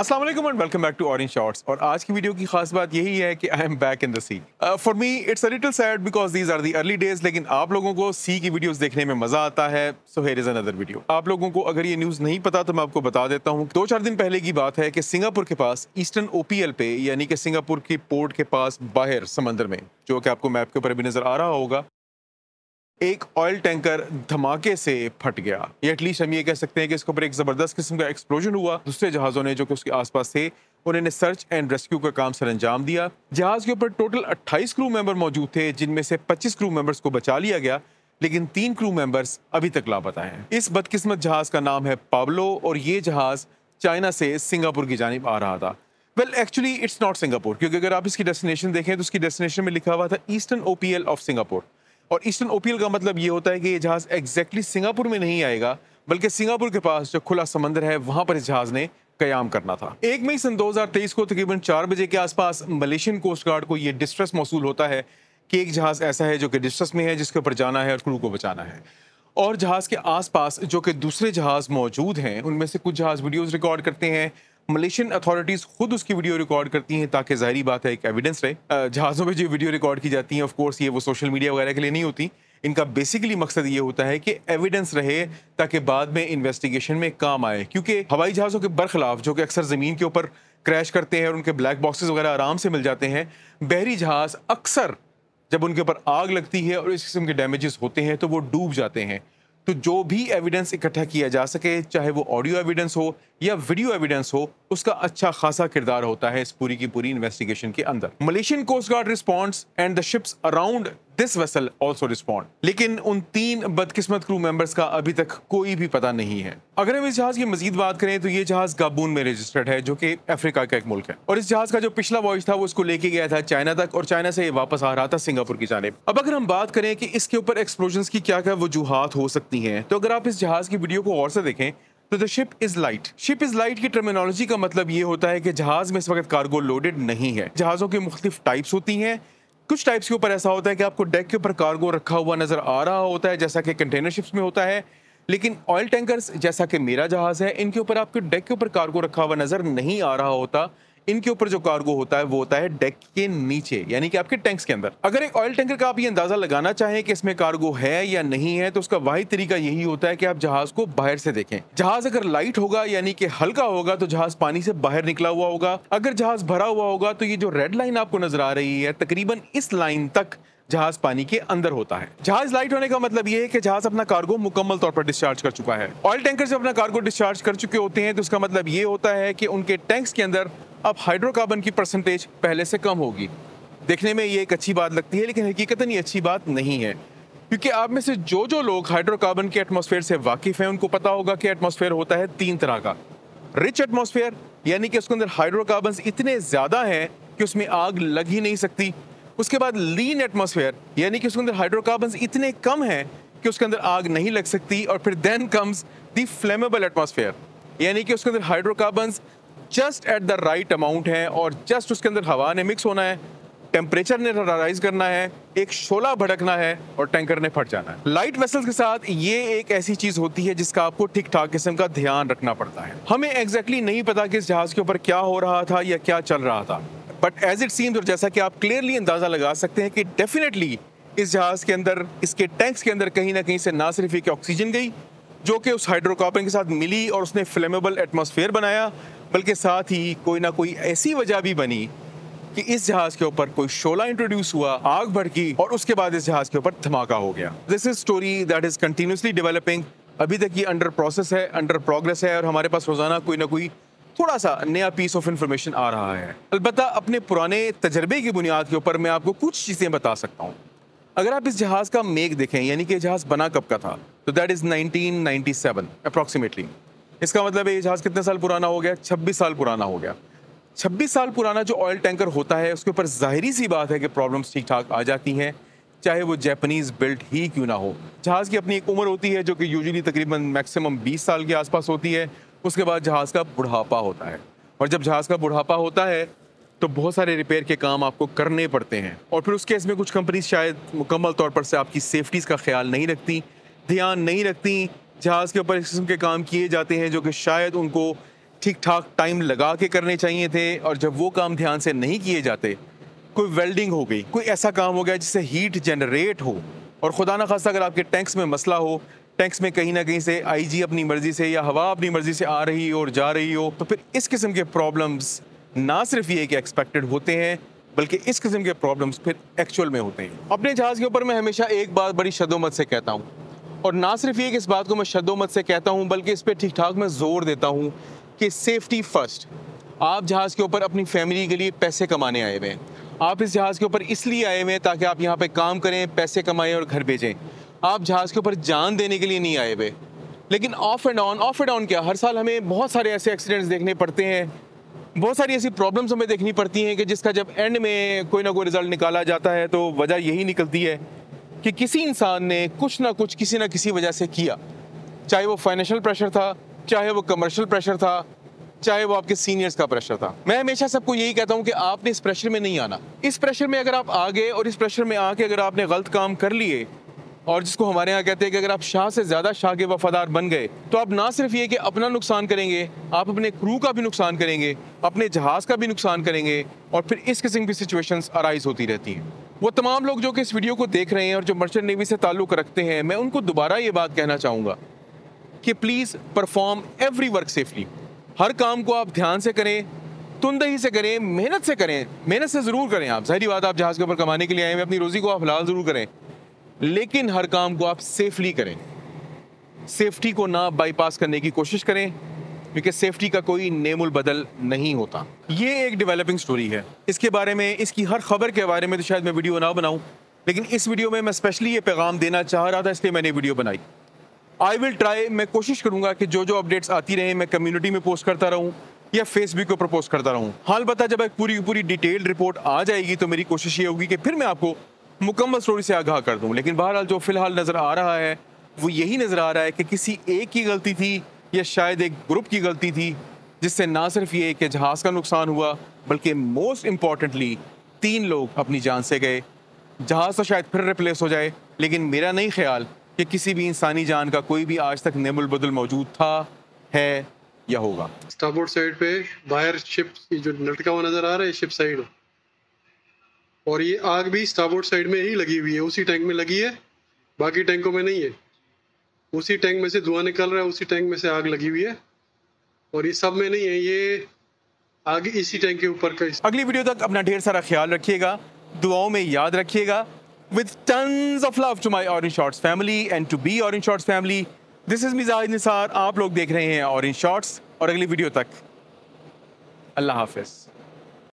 Aslam and welcome back to Orange Shorts और आज की वीडियो की खास बात यही है कि I am back in the sea for me it's a little sad because these are the early days लेकिन आप लोगों को सी की वीडियोस देखने में मजा आता है so here is another video आप लोगों को अगर ये न्यूज़ नहीं पता तो मैं आपको बता देता हूँ दो चार दिन पहले की बात है कि सिंगापुर के पास ईस्टर्न ओ पे यानी कि सिंगापुर की पोर्ट के पास बाहर समंदर में जो कि आपको मैप के ऊपर भी नजर आ रहा होगा एक ऑयल टैंकर धमाके से फट गया ये एटलीस्ट हम ये कह सकते हैं कि इसके ऊपर एक ज़बरदस्त किस्म का एक्सप्लोजन हुआ दूसरे जहाज़ों ने जो कि उसके आसपास थे उन्होंने सर्च एंड रेस्क्यू का काम सर अंजाम दिया जहाज़ के ऊपर टोटल 28 क्रू मेंबर मौजूद थे जिनमें से 25 क्रू मेंबर्स को बचा लिया गया लेकिन तीन क्रू मेंबर्स अभी तक लापता हैं इस बदकिस्मत जहाज़ का नाम है पाब्लो और ये जहाज़ चाइना से सिंगापुर की जानब आ रहा था well actually it's not Singapore क्योंकि अगर आप इसकी डेस्टिनेशन देखें तो उसकी डेस्टिनेशन में लिखा हुआ था ईस्टर्न ओ ऑफ सिंगापुर और ईस्टर्न ओपीएल का मतलब ये होता है कि ये जहाज़ एग्जैक्टली सिंगापुर में नहीं आएगा बल्कि सिंगापुर के पास जो खुला समंदर है वहाँ पर इस जहाज़ ने कयाम करना था एक मई सन 2023 को तकरीबन चार बजे के आसपास मलेशियन कोस्ट गार्ड को ये डिस्ट्रेस मौसू होता है कि एक जहाज़ ऐसा है जो कि डिस्ट्रेस में है जिसके ऊपर जाना है और क्रू को बचाना है और जहाज़ के आसपास जो कि दूसरे जहाज़ मौजूद हैं उनमें से कुछ जहाज़ वीडियोज़ रिकॉर्ड करते हैं मलेशियन अथॉरिटीज़ खुद उसकी वीडियो रिकॉर्ड करती हैं ताकि ज़ाहरी बात है एक एविडेंस रहे जहाज़ों पर जो वीडियो रिकॉर्ड की जाती हैं ऑफकोर्स ये वो सोशल मीडिया वगैरह के लिए नहीं होती इनका बेसिकली मकसद ये होता है कि एविडेंस रहे ताकि बाद में इन्वेस्टिगेशन में काम आए क्योंकि हवाई जहाज़ों के बरखिलाफ जो कि अक्सर ज़मीन के ऊपर क्रैश करते हैं और उनके ब्लैक बॉक्सेस वगैरह आराम से मिल जाते हैं बहरी जहाज़ अक्सर जब उनके ऊपर आग लगती है और इस किस्म के डैमेजेस होते हैं तो वो डूब जाते हैं तो जो भी एविडेंस इकट्ठा किया जा सके चाहे वो ऑडियो एविडेंस हो या वीडियो एविडेंस हो उसका अच्छा खासा किरदार होता है इस पूरी की पूरी इन्वेस्टिगेशन के अंदर Malaysian coast guard response and the ships around this vessel also respond लेकिन उन तीन बदकिस्मत क्रू मेंबर्स का अभी तक कोई भी पता नहीं है अगर हम इस जहाज की मजीद बात करें तो ये जहाज गाबून में रजिस्टर्ड है जो कि अफ्रीका का एक मुल्क है और इस जहाज का जो पिछला वॉइस था वो उसको लेके गया था चाइना तक और चाइना से वापस आ रहा था सिंगापुर की जाने अब अगर हम बात करें कि इसके ऊपर एक्सप्लोजन की क्या क्या वजूहत हो सकती है तो अगर आप इस जहाज की वीडियो को और से देखें तो the ship is light ship is light की टर्मिनोलॉजी का मतलब ये होता है कि जहाज में इस वक्त कार्गो लोडेड नहीं है जहाजों की मुख्तलिफ टाइप्स होती हैं कुछ टाइप्स के ऊपर ऐसा होता है कि आपको डेक के ऊपर कार्गो रखा हुआ नज़र आ रहा होता है जैसा कि कंटेनर शिप्स में होता है लेकिन ऑयल टैंकर्स जैसा कि मेरा जहाज़ है इनके ऊपर आपके डेक के ऊपर कार्गो रखा हुआ नज़र नहीं आ रहा होता इनके ऊपर जो कार्गो होता है वो होता है डेक के नीचे यानी कि आपके टैंक्स के अंदर अगर एक ऑयल टैंकर का आप ये अंदाजा लगाना चाहें कि इसमें कार्गो है या नहीं है तो उसका वाहि तरीका यही होता है कि आप जहाज को बाहर से देखें जहाज अगर लाइट होगा यानी कि हल्का होगा तो जहाज पानी से बाहर निकला हुआ होगा अगर जहाज भरा हुआ होगा तो ये जो रेड लाइन आपको नजर आ रही है तकरीबन इस लाइन तक जहाज पानी के अंदर होता है जहाज लाइट होने का मतलब यह है कि जहाज अपना कार्गो मुकम्मल तौर पर डिस्चार्ज कर चुका है ऑयल टैंकर से अपना कार्गो डिस्चार्ज कर चुके होते हैं तो उसका मतलब ये होता है कि उनके टैंक्स के अंदर अब हाइड्रोकार्बन की परसेंटेज पहले से कम होगी देखने में ये एक अच्छी बात लगती है लेकिन हकीकतन ये अच्छी बात नहीं है क्योंकि आप में से जो जो लोग हाइड्रोकार्बन के एटमॉस्फेयर से वाकिफ़ हैं उनको पता होगा कि एटमॉस्फेयर होता है तीन तरह का रिच एटमॉस्फेयर यानी कि उसके अंदर हाइड्रोकार्बन इतने ज़्यादा हैं कि उसमें आग लग ही नहीं सकती उसके बाद लीन एटमॉस्फेयर यानी कि उसके अंदर हाइड्रोकार्बन इतने कम हैं कि उसके अंदर आग नहीं लग सकती और फिर then comes the flammable atmosphere यानी कि उसके अंदर hydrocarbon just at the right amount है और जस्ट उसके अंदर हवा ने मिक्स होना है टेम्परेचर ने राइज करना है एक शोला भड़कना है और टैंकर ने फट जाना है लाइट वेसल्स के साथ ये एक ऐसी चीज होती है जिसका आपको ठीक ठाक किस्म का ध्यान रखना पड़ता है हमें एग्जैक्टली exactly नहीं पता कि इस जहाज के ऊपर क्या हो रहा था या क्या चल रहा था बट एज इट सीम्स और जैसा कि आप क्लियरली अंदाजा लगा सकते हैं कि डेफिनेटली इस जहाज के अंदर इसके टैंक्स के अंदर कहीं ना कहीं से ना सिर्फ एक ऑक्सीजन गई जो कि उस हाइड्रोकार्बन के साथ मिली और उसने फ्लेमेबल एटमोसफेयर बनाया बल्कि साथ ही कोई ना कोई ऐसी वजह भी बनी कि इस जहाज के ऊपर कोई शोला इंट्रोड्यूस हुआ आग भड़की और उसके बाद इस जहाज के ऊपर धमाका हो गया this is story that is continuously developing अभी तक ये अंडर प्रोसेस है अंडर प्रोग्रेस है और हमारे पास रोजाना कोई ना कोई थोड़ा सा नया पीस ऑफ इंफॉर्मेशन आ रहा है अलबत्त अपने पुराने तजर्बे की बुनियाद के ऊपर मैं आपको कुछ चीज़ें बता सकता हूँ अगर आप इस जहाज का मेक देखें यानी कि जहाज बना कब का था तो दैट इज़ 1997 अप्रॉक्सीमेटली इसका मतलब ये जहाज़ कितने साल पुराना हो गया छब्बीस साल पुराना हो गया छब्बीस साल पुराना जो ऑयल टैंकर होता है उसके ऊपर ज़ाहरी सी बात है कि प्रॉब्लम्स ठीक ठाक आ जाती हैं चाहे वो जैपनीज़ बिल्ट ही क्यों ना हो जहाज़ की अपनी एक उम्र होती है जो कि यूजली तकरीबन मैक्सिमम 20 साल के आसपास होती है उसके बाद जहाज़ का बुढ़ापा होता है और जब जहाज़ का बुढ़ापा होता है तो बहुत सारे रिपेयर के काम आपको करने पड़ते हैं और फिर उस केस में कुछ कंपनीज शायद मुकम्मल तौर पर से आपकी सेफ्टीज़ का ख्याल नहीं रखती ध्यान नहीं रखती जहाज़ के ऊपर इस किस्म के काम किए जाते हैं जो कि शायद उनको ठीक ठाक टाइम लगा के करने चाहिए थे और जब वो काम ध्यान से नहीं किए जाते कोई वेल्डिंग हो गई कोई ऐसा काम हो गया जिससे हीट जनरेट हो और खुदा न खासा अगर आपके टैंक्स में मसला हो टैंक्स में कहीं ना कहीं से आईजी अपनी मर्ज़ी से या हवा अपनी मर्ज़ी से आ रही हो और जा रही हो तो फिर इस किस्म के प्रॉब्लम्स ना सिर्फ ये कि एक्सपेक्टेड होते हैं बल्कि इस किस्म के प्रॉब्लम्स फिर एक्चुअल में होते हैं अपने जहाज़ के ऊपर मैं हमेशा एक बात बड़ी शदोमत से कहता हूँ और ना सिर्फ ये कि इस बात को मैं शदोमत से कहता हूँ बल्कि इस पर ठीक ठाक मैं ज़ोर देता हूँ कि सेफ्टी फर्स्ट आप जहाज़ के ऊपर अपनी फैमिली के लिए पैसे कमाने आए हुए हैं आप इस जहाज़ के ऊपर इसलिए आए हुए हैं ताकि आप यहाँ पे काम करें पैसे कमाएं और घर भेजें आप जहाज़ के ऊपर जान देने के लिए नहीं आए हुए लेकिन off and on off and on क्या हर साल हमें बहुत सारे ऐसे एक्सीडेंट्स देखने पड़ते हैं बहुत सारी ऐसी प्रॉब्लम्स हमें देखनी पड़ती हैं कि जिसका जब एंड में कोई ना कोई रिजल्ट निकाला जाता है तो वजह यही निकलती है कि किसी इंसान ने कुछ ना कुछ किसी ना किसी वजह से किया चाहे वो फाइनेंशियल प्रेशर था चाहे वो कमर्शियल प्रेशर था चाहे वो आपके सीनियर्स का प्रेशर था मैं हमेशा सबको यही कहता हूँ कि आपने इस प्रेशर में नहीं आना इस प्रेशर में अगर आप आ गए और इस प्रेशर में आके अगर आपने गलत काम कर लिए और जिसको हमारे यहाँ कहते हैं कि अगर आप शाह से ज़्यादा शाह के वफादार बन गए तो आप ना सिर्फ ये कि अपना नुकसान करेंगे आप अपने क्रू का भी नुकसान करेंगे अपने जहाज़ का भी नुकसान करेंगे और फिर इस किस्म की सिचुएशंस अराइज होती रहती हैं वो तमाम लोग जो कि इस वीडियो को देख रहे हैं और जो मर्चेंट नेवी से ताल्लुक़ रखते हैं मैं उनको दोबारा ये बात कहना चाहूँगा कि please perform every work safely हर काम को आप ध्यान से करें तुंदही से करें मेहनत से करें मेहनत से ज़रूर करें आप जहरी बात आप जहाज़ के ऊपर कमाने के लिए आए हैं अपनी रोज़ी को आप हलाल ज़रूर करें लेकिन हर काम को आप सेफली करें सेफ्टी को ना बाईपास करने की कोशिश करें क्योंकि सेफ्टी का कोई नेमुल बदल नहीं होता ये एक डेवलपिंग स्टोरी है इसके बारे में इसकी हर खबर के बारे में तो शायद मैं वीडियो ना बनाऊँ लेकिन इस वीडियो में मैं स्पेशली ये पैगाम देना चाह रहा था इसलिए मैंने वीडियो बनाई आई विल ट्राई मैं कोशिश करूँगा कि जो जो अपडेट्स आती रहें मैं कम्यूनिटी में पोस्ट करता रहूँ या फेसबुक को प्रपोज करता रहूँ हाल बता जब एक पूरी पूरी डिटेल्ड रिपोर्ट आ जाएगी तो मेरी कोशिश ये होगी कि फिर मैं आपको मुकम्मल स्टोरी से आगाह कर दूँ लेकिन बहरहाल जो फ़िलहाल नज़र आ रहा है वो यही नज़र आ रहा है कि किसी एक की गलती थी यह शायद एक ग्रुप की गलती थी जिससे ना सिर्फ ये कि जहाज़ का नुकसान हुआ बल्कि मोस्ट इम्पॉर्टेंटली तीन लोग अपनी जान से गए जहाज़ तो शायद फिर रिप्लेस हो जाए लेकिन मेरा नहीं ख्याल कि किसी भी इंसानी जान का कोई भी आज तक नमल बदल मौजूद था है या होगा स्टाफोर्ड साइड पे बाहर शिप की जो लटका हुआ नज़र आ रहा है शिप साइड और ये आग भी स्टाफोर्ड साइड में ही लगी हुई है उसी टैंक में लगी है बाकी टैंकों में नहीं है उसी टैंक में से धुआं निकल रहा है उसी टैंक में से आग लगी हुई है और ये सब में नहीं है ये आगे इसी टैंक के ऊपर का अगली वीडियो तक अपना ढेर सारा ख्याल रखिएगा दुआओं में याद रखिएगा with tons of love to my Orange Shorts family and to be Orange Shorts family this is Mizaj Nisar आप लोग देख रहे हैं ऑरेंज शॉर्ट्स और अगली वीडियो तक अल्लाह हाफिज़